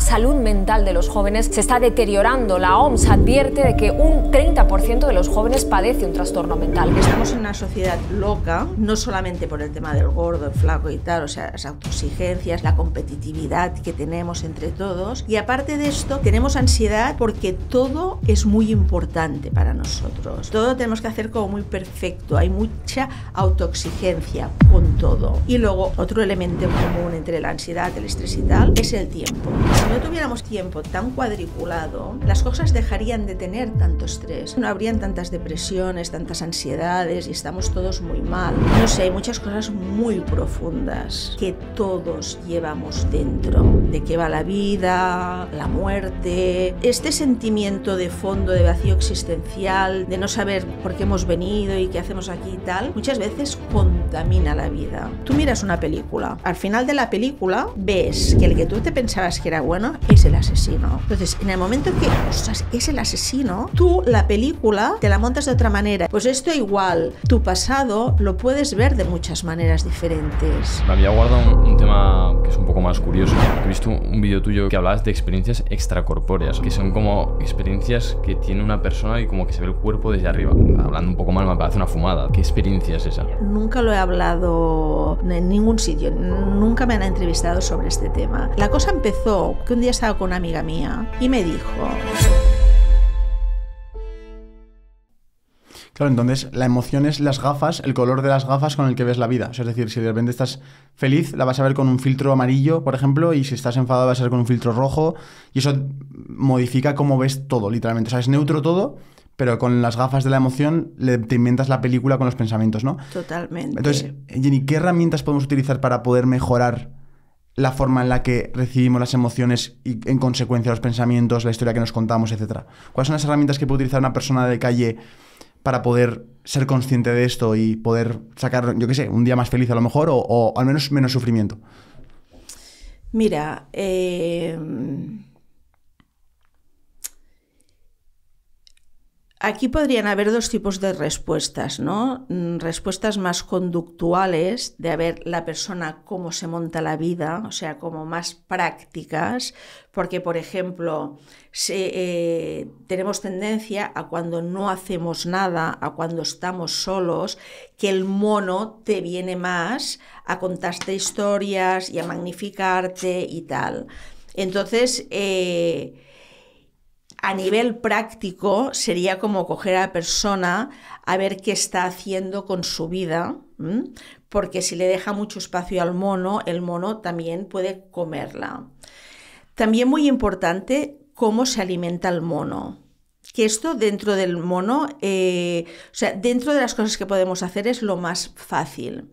salud mental de los jóvenes se está deteriorando. La OMS advierte de que un 30% de los jóvenes padece un trastorno mental. Estamos en una sociedad loca, no solamente por el tema del gordo, el flaco y tal, o sea, las autoexigencias, la competitividad que tenemos entre todos. Y aparte de esto, tenemos ansiedad porque todo es muy importante para nosotros. Todo tenemos que hacer como muy perfecto. Hay mucha autoexigencia con todo. Y luego, otro elemento común entre la ansiedad, el estrés y tal, es el tiempo. Si no tuviéramos tiempo tan cuadriculado, las cosas dejarían de tener tanto estrés, no habrían tantas depresiones, tantas ansiedades y estamos todos muy mal. No sé, hay muchas cosas muy profundas que todos llevamos dentro. ¿De qué va la vida? ¿La muerte? Este sentimiento de fondo, de vacío existencial, de no saber por qué hemos venido y qué hacemos aquí y tal, muchas veces contamina la vida. Tú miras una película, al final de la película ves que el que tú te pensabas que era bueno, bueno es el asesino. Entonces, en el momento en que ostras, es el asesino, tú la película te la montas de otra manera. Pues esto igual, tu pasado lo puedes ver de muchas maneras diferentes. Había guardado un, un tema que es un poco más curioso. He visto un vídeo tuyo que hablabas de experiencias extracorpóreas, que son como experiencias que tiene una persona y como que se ve el cuerpo desde arriba. Hablando un poco mal, me parece una fumada. ¿Qué experiencia es esa? Nunca lo he hablado en ningún sitio, nunca me han entrevistado sobre este tema. La cosa empezó que un día estaba con una amiga mía y me dijo... Claro, entonces la emoción es las gafas, el color de las gafas con el que ves la vida. es decir, si de repente estás feliz, la vas a ver con un filtro amarillo, por ejemplo, y si estás enfadado, vas a ver con un filtro rojo, y eso modifica cómo ves todo, literalmente. O sea, es neutro todo, pero con las gafas de la emoción le, te inventas la película con los pensamientos, ¿no? Totalmente. Entonces, Jenny, ¿qué herramientas podemos utilizar para poder mejorar? la forma en la que recibimos las emociones y en consecuencia los pensamientos, la historia que nos contamos, etc. ¿Cuáles son las herramientas que puede utilizar una persona de calle para poder ser consciente de esto y poder sacar, yo qué sé, un día más feliz a lo mejor o, al menos menos sufrimiento? Mira, eh Aquí podrían haber dos tipos de respuestas, ¿no? Mm, respuestas más conductuales, de ver la persona cómo se monta la vida, o sea, como más prácticas, porque, por ejemplo, eh, tenemos tendencia a cuando no hacemos nada, a cuando estamos solos, que el mono te viene más a contarte historias y a magnificarte y tal. Entonces, eh, a nivel práctico sería como coger a la persona a ver qué está haciendo con su vida, porque si le deja mucho espacio al mono, el mono también puede comerla. También muy importante cómo se alimenta el mono. Que esto dentro del mono, eh, o sea, dentro de las cosas que podemos hacer es lo más fácil.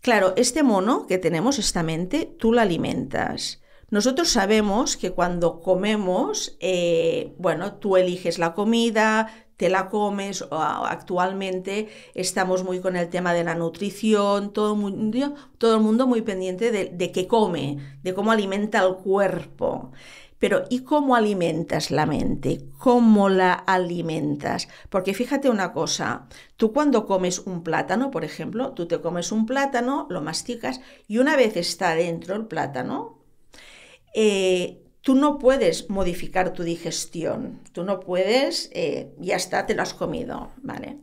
Claro, este mono que tenemos, esta mente, tú la alimentas. Nosotros sabemos que cuando comemos, eh, bueno, tú eliges la comida, te la comes, o ah, actualmente estamos muy con el tema de la nutrición, todo el mundo, todo el mundo muy pendiente de qué come, de cómo alimenta el cuerpo. Pero ¿y cómo alimentas la mente? ¿Cómo la alimentas? Porque fíjate una cosa, tú cuando comes un plátano, por ejemplo, tú te comes un plátano, lo masticas y una vez está dentro el plátano, eh, tú no puedes modificar tu digestión, tú no puedes, eh, ya está, te lo has comido, ¿vale?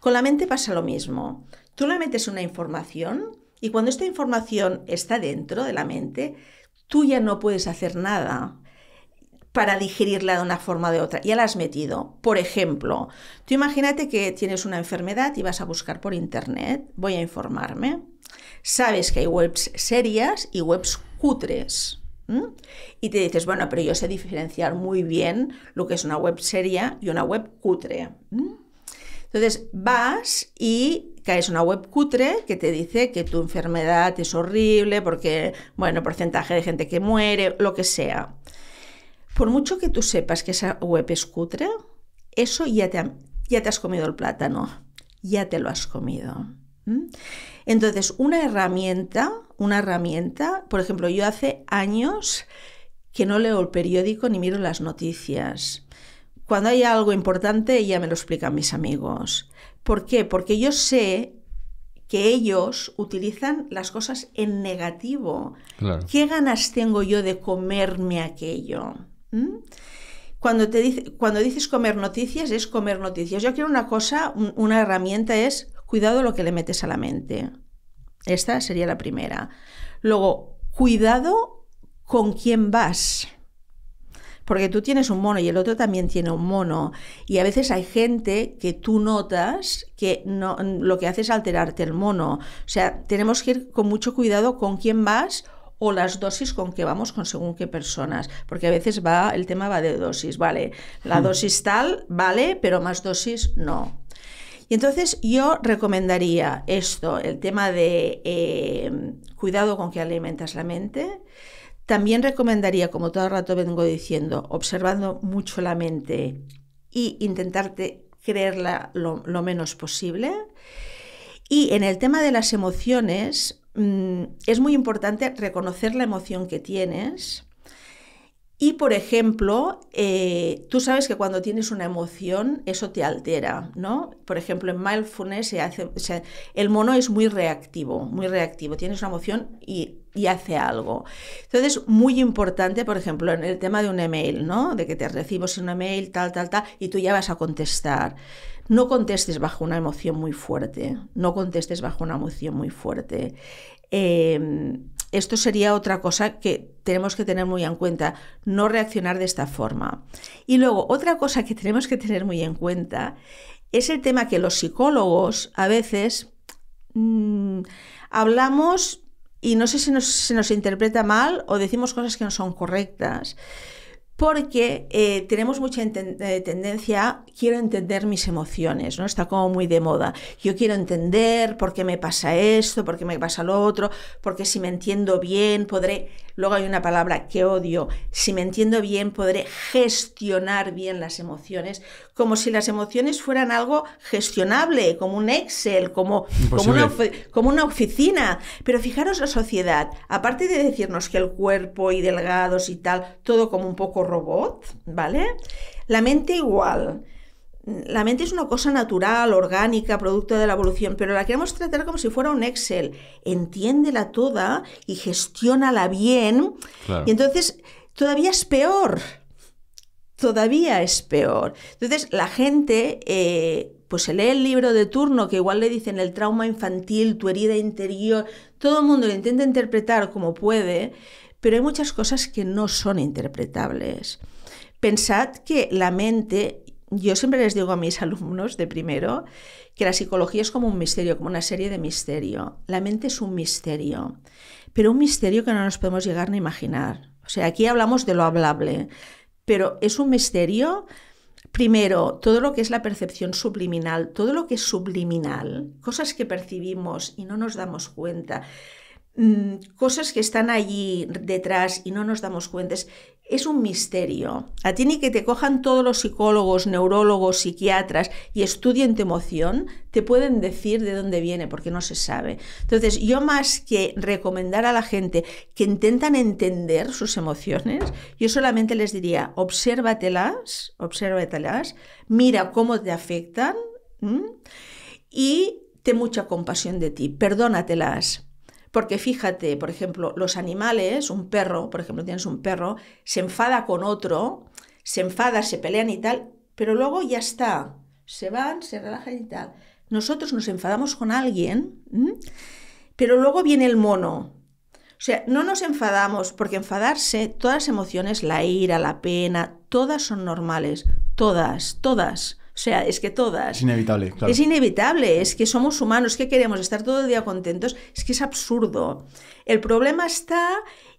Con la mente pasa lo mismo. Tú le metes una información y cuando esta información está dentro de la mente, tú ya no puedes hacer nada para digerirla de una forma o de otra. Ya la has metido. Por ejemplo, tú imagínate que tienes una enfermedad y vas a buscar por internet, voy a informarme. Sabes que hay webs serias y webs cutres. Y te dices, bueno, pero yo sé diferenciar muy bien lo que es una web seria y una web cutre. Entonces vas y caes una web cutre que te dice que tu enfermedad es horrible porque, bueno, porcentaje de gente que muere, lo que sea. Por mucho que tú sepas que esa web es cutre, eso ya ya te has comido el plátano, ya te lo has comido. ¿Mm? Entonces, una herramienta, una herramienta, por ejemplo, yo hace años que no leo el periódico ni miro las noticias. Cuando hay algo importante, ya me lo explican mis amigos. ¿Por qué? Porque yo sé que ellos utilizan las cosas en negativo. ¿Qué ganas tengo yo de comerme aquello? ¿Mm? Cuando, te dice, cuando dices comer noticias, es comer noticias. Yo quiero una cosa, una herramienta es cuidado lo que le metes a la mente. Esta sería la primera. Luego, cuidado con quién vas. Porque tú tienes un mono y el otro también tiene un mono. Y a veces hay gente que tú notas que no, lo que hace es alterarte el mono. O sea, tenemos que ir con mucho cuidado con quién vas o las dosis con que vamos con según qué personas, porque a veces va el tema va de dosis, vale, la hmm. dosis tal, vale, pero más dosis no. Y entonces yo recomendaría esto, el tema de eh, cuidado con que alimentas la mente. También recomendaría, como todo el rato vengo diciendo, observando mucho la mente y intentarte creerla lo, menos posible. Y en el tema de las emociones, mm, es muy importante reconocer la emoción que tienes y, por ejemplo, eh, tú sabes que cuando tienes una emoción, eso te altera, ¿no? Por ejemplo, en mindfulness se hace, el mono es muy reactivo, muy reactivo. Tienes una emoción y, hace algo. Entonces, muy importante, por ejemplo, en el tema de un email, ¿no? De que te recibes un email, tal, tal, tal, y tú ya vas a contestar. No contestes bajo una emoción muy fuerte. No contestes bajo una emoción muy fuerte. Em, esto sería otra cosa que tenemos que tener muy en cuenta, no reaccionar de esta forma. Y luego, otra cosa que tenemos que tener muy en cuenta es el tema que los psicólogos a veces mm, hablamos y no sé si se nos interpreta mal o decimos cosas que no son correctas porque eh, tenemos mucha eh, tendencia a quiero entender mis emociones, ¿no? Está como muy de moda. Yo quiero entender por qué me pasa esto, por qué me pasa lo otro, porque si me entiendo bien podré, luego hay una palabra que odio, si me entiendo bien podré gestionar bien las emociones, como si las emociones fueran algo gestionable, como un Excel, como, como una, como una oficina. Pero fijaros la sociedad, aparte de decirnos que el cuerpo y delgados y tal, todo como un poco robot, ¿vale? La mente igual. La mente es una cosa natural, orgánica, producto de la evolución, pero la queremos tratar como si fuera un Excel. Entiéndela toda y gestiónala bien. Y entonces todavía es peor. Todavía es peor. Entonces la gente eh, pues se lee el libro de turno que igual le dicen el trauma infantil, tu herida interior, todo el mundo lo intenta interpretar como puede pero hay muchas cosas que no son interpretables. Pensad que la mente, yo siempre les digo a mis alumnos de primero, que la psicología es como un misterio, como una serie de misterio. La mente es un misterio, pero un misterio que no nos podemos llegar ni imaginar. O sea, aquí hablamos de lo hablable, pero es un misterio Primero, todo lo que es la percepción subliminal, todo lo que es subliminal, cosas que percibimos y no nos damos cuenta, Mm, cosas que están allí detrás y no nos damos cuenta. Es un misterio. A ti ni que te cojan todos los psicólogos, neurólogos, psiquiatras y estudien tu emoción, te pueden decir de dónde viene, porque no se sabe. Entonces, yo más que recomendar a la gente que intentan entender sus emociones, yo solamente les diría, obsérvatelas, obsérvatelas, mira cómo te afectan y ten mucha compasión de ti, perdónatelas, porque fíjate, por ejemplo, los animales, un perro, por ejemplo, tienes un perro, se enfada con otro, se enfada, se pelean y tal, pero luego ya está, se van, se relajan y tal. Nosotros nos enfadamos con alguien, pero luego viene el mono. O sea, no nos enfadamos, porque enfadarse, todas las emociones, la ira, la pena, todas son normales, todas, todas. O sea, es que todas. Es inevitable, claro. Es inevitable, es que somos humanos, que queremos estar todo el día contentos, es que es absurdo. El problema está,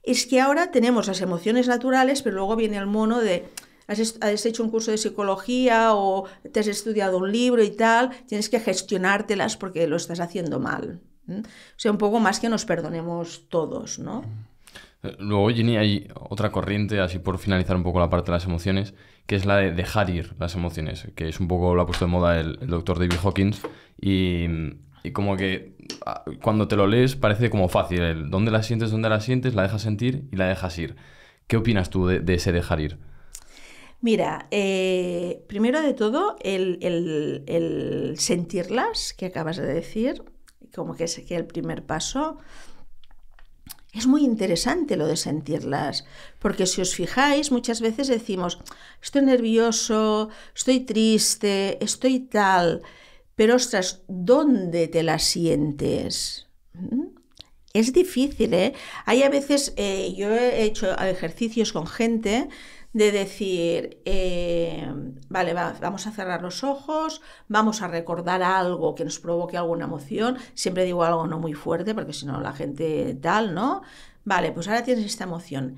es que ahora tenemos las emociones naturales, pero luego viene el mono de, has, hecho un curso de psicología o te has estudiado un libro y tal, tienes que gestionártelas porque lo estás haciendo mal. O sea, un poco más que nos perdonemos todos, ¿no? Mm. Luego, Ginny, hay otra corriente, así por finalizar un poco la parte de las emociones, que es la de dejar ir las emociones, que es un poco lo ha puesto de moda el, doctor David Hawkins. Y, como que ah, cuando te lo lees parece como fácil, el dónde la sientes, dónde las sientes, la dejas sentir y la dejas ir. ¿Qué opinas tú de, ese dejar ir? Mira, eh, primero de todo, el, el, sentirlas, que acabas de decir, como que es el primer paso. Es muy interesante lo de sentirlas, porque si os fijáis, muchas veces decimos, estoy nervioso, estoy triste, estoy tal, pero ostras, ¿dónde te las sientes? ¿Mm? Es difícil, ¿eh? Hay a veces, eh, yo he hecho ejercicios con gente de decir, eh, vale, vamos a cerrar los ojos, vamos a recordar algo que nos provoque alguna emoción, siempre digo algo no muy fuerte porque si no la gente tal, ¿no? Vale, pues ahora tienes esta emoción.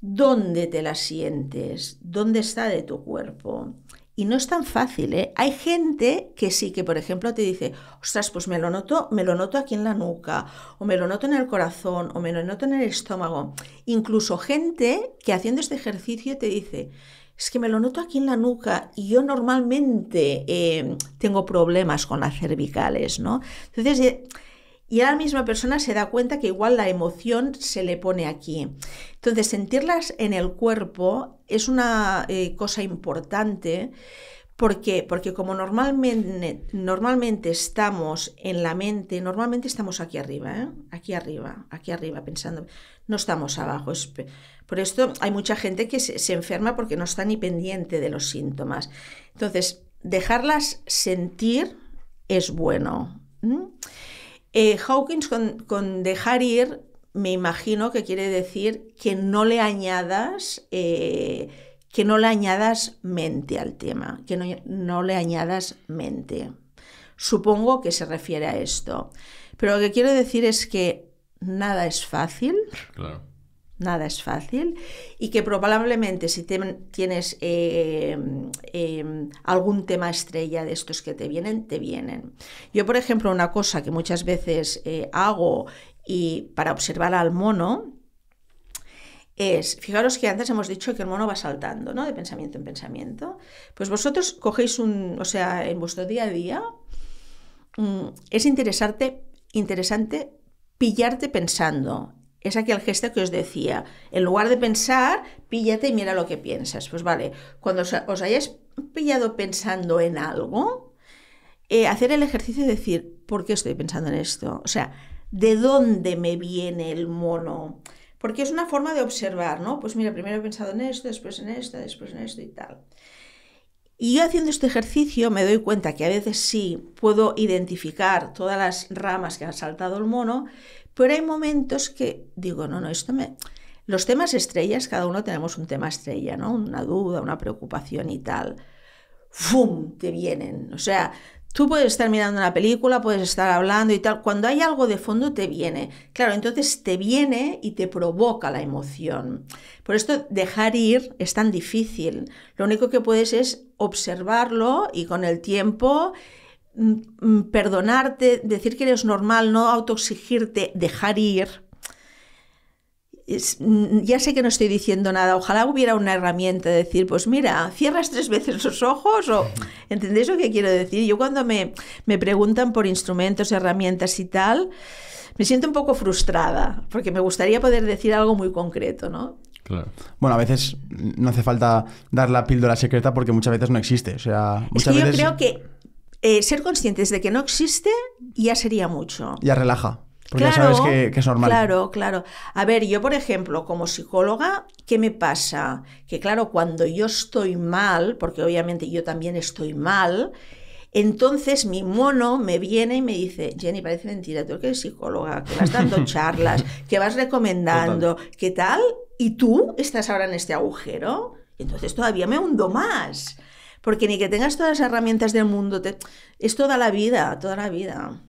¿Dónde te la sientes? ¿Dónde está de tu cuerpo? Y no es tan fácil, ¿eh? Hay gente que sí, que por ejemplo te dice, ostras, pues me lo noto, me lo noto aquí en la nuca, o me lo noto en el corazón, o me lo noto en el estómago. Incluso gente que haciendo este ejercicio te dice, es que me lo noto aquí en la nuca y yo normalmente em, tengo problemas con las cervicales, ¿no? Entonces, eh, y a la misma persona se da cuenta que igual la emoción se le pone aquí. Entonces, sentirlas en el cuerpo es una eh, cosa importante. Porque como normalmente, normalmente estamos en la mente, normalmente estamos aquí arriba, ¿eh? aquí arriba, aquí arriba, pensando, no estamos abajo. por esto hay mucha gente que se, enferma porque no está ni pendiente de los síntomas. Entonces, dejarlas sentir es bueno. Eh, Hawkins con, con dejar ir me imagino que quiere decir que no le añadas, eh, que no le añadas mente al tema, que no, le añadas mente. Supongo que se refiere a esto. Pero lo que quiero decir es que nada es fácil. Claro. Nada es fácil. Y que probablemente si tienes eh, em, algún tema estrella de estos que te vienen, te vienen. Yo, por ejemplo, una cosa que muchas veces eh, hago y para observar al mono es, fijaros que antes hemos dicho que el mono va saltando, ¿no? De pensamiento en pensamiento. Pues vosotros cogéis un, o sea, en vuestro día a día mm, es interesarte, interesante pillarte pensando. Es aquel gesto que os decía. En lugar de pensar, píllate y mira lo que piensas. Pues vale, cuando os, hayáis pillado pensando en algo, eh, hacer el ejercicio de decir, ¿por qué estoy pensando en esto? O sea, de dónde me viene el mono. Porque es una forma de observar, ¿no? Pues mira, primero he pensado en esto, después en esto, después en esto y tal. Y yo haciendo este ejercicio me doy cuenta que a veces sí puedo identificar todas las ramas que ha saltado el mono, pero hay momentos que digo, no, no, esto me... Los temas estrellas, cada uno tenemos un tema estrella, ¿no? Una duda, una preocupación y tal. ¡Fum! Te vienen. O sea, Tú puedes estar mirando una película, puedes estar hablando y tal. Cuando hay algo de fondo te viene. Claro, entonces te viene y te provoca la emoción. Por esto dejar ir es tan difícil. Lo único que puedes es observarlo y con el tiempo mm, mm, perdonarte, decir que eres normal, no autoexigirte, dejar ir ya sé que no estoy diciendo nada, ojalá hubiera una herramienta de decir, pues mira, cierras tres veces los ojos o ¿entendéis lo que quiero decir? Yo cuando me, me preguntan por instrumentos, herramientas y tal, me siento un poco frustrada, porque me gustaría poder decir algo muy concreto, ¿no? Claro. Bueno, a veces no hace falta dar la píldora secreta porque muchas veces no existe. O sea, es yo creo que eh, ser conscientes de que no existe ya sería mucho. Ya relaja claro, sabes que, es Claro, claro. A ver, yo, por ejemplo, como psicóloga, ¿qué me pasa? Que claro, cuando yo estoy mal, porque obviamente yo también estoy mal, entonces mi mono me viene y me dice, Jenny, parece mentira, tú que eres psicóloga, que vas dando charlas, que vas recomendando, ¿qué tal? Y tú estás ahora en este agujero, entonces todavía me hundo más. Porque ni que tengas todas las herramientas del mundo, es toda la vida, toda la vida.